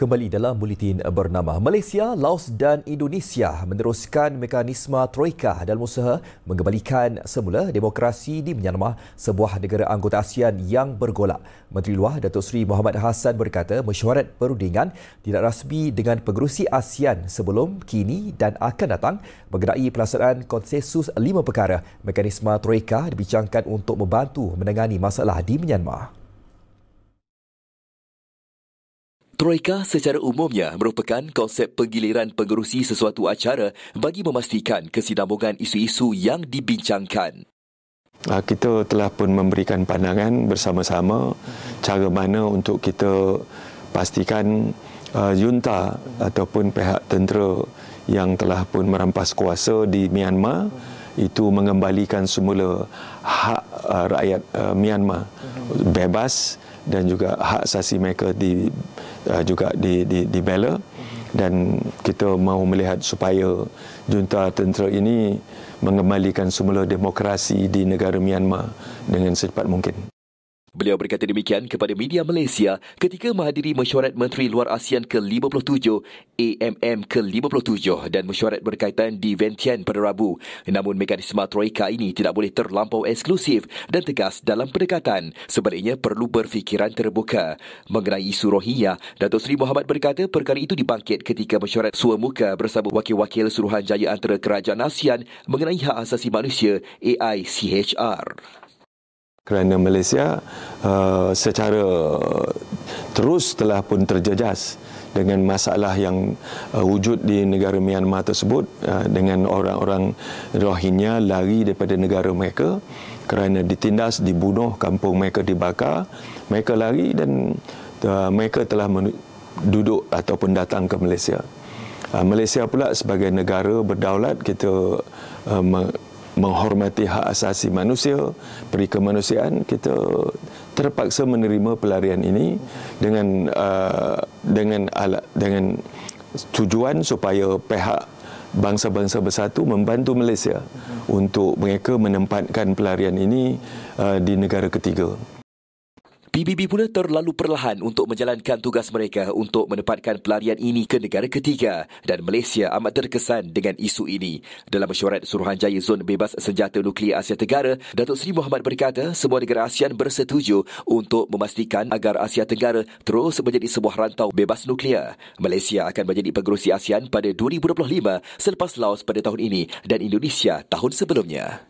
Kembali dalam bulletin bernama Malaysia, Laos dan Indonesia meneruskan mekanisme Troika dalam usaha mengembalikan semula demokrasi di Myanmar, sebuah negara anggota ASEAN yang bergolak. Menteri Luar Datuk Seri Muhammad Hassan berkata mesyuarat perundingan tidak rasmi dengan pengerusi ASEAN sebelum, kini dan akan datang mengenai pelaksanaan konsensus lima perkara. Mekanisme Troika dibincangkan untuk membantu menangani masalah di Myanmar. Troika secara umumnya merupakan konsep penggiliran pengerusi sesuatu acara bagi memastikan kesinambungan isu-isu yang dibincangkan. Ah, kita telah pun memberikan pandangan bersama-sama cara mana untuk kita pastikan ah, junta ataupun pihak tentera yang telah pun merampas kuasa di Myanmar itu mengembalikan semula hak ah, rakyat Myanmar bebas dan juga hak asasi mereka di uh, juga di di di bela dan kita mahu melihat supaya junta tentera ini mengembalikan semula demokrasi di negara Myanmar dengan secepat mungkin Beliau berkata demikian kepada media Malaysia ketika menghadiri mesyuarat Menteri Luar ASEAN ke-57, AMM ke-57 dan mesyuarat berkaitan di Vientiane pada Rabu. Namun mekanisme Troika ini tidak boleh terlampau eksklusif dan tegas dalam pendekatan. Sebaliknya perlu berfikiran terbuka. Mengenai isu Rohingya, Datuk Seri Muhammad berkata perkara itu dibangkit ketika mesyuarat suamuka bersama wakil-wakil Suruhanjaya Antara Kerajaan ASEAN mengenai hak asasi manusia AICHR kerana Malaysia uh, secara terus telah pun terjejas dengan masalah yang uh, wujud di negara Myanmar tersebut uh, dengan orang-orang Rohingya lari daripada negara mereka kerana ditindas, dibunuh, kampung mereka dibakar, mereka lari dan uh, mereka telah duduk ataupun datang ke Malaysia. Uh, Malaysia pula sebagai negara berdaulat kita uh, menghormati hak asasi manusia, peri kemanusiaan, kita terpaksa menerima pelarian ini dengan uh, dengan ala dengan tujuan supaya pihak bangsa-bangsa bersatu membantu Malaysia untuk mereka menempatkan pelarian ini uh, di negara ketiga. PBB pula terlalu perlahan untuk menjalankan tugas mereka untuk menempatkan pelarian ini ke negara ketiga dan Malaysia amat terkesan dengan isu ini. Dalam mesyuarat Suruhanjaya Zon Bebas Senjata Nuklear Asia Tenggara, Datuk Seri Muhammad berkata semua negara ASEAN bersetuju untuk memastikan agar Asia Tenggara terus menjadi sebuah rantau bebas nuklear. Malaysia akan menjadi pengerusi ASEAN pada 2025 selepas Laos pada tahun ini dan Indonesia tahun sebelumnya.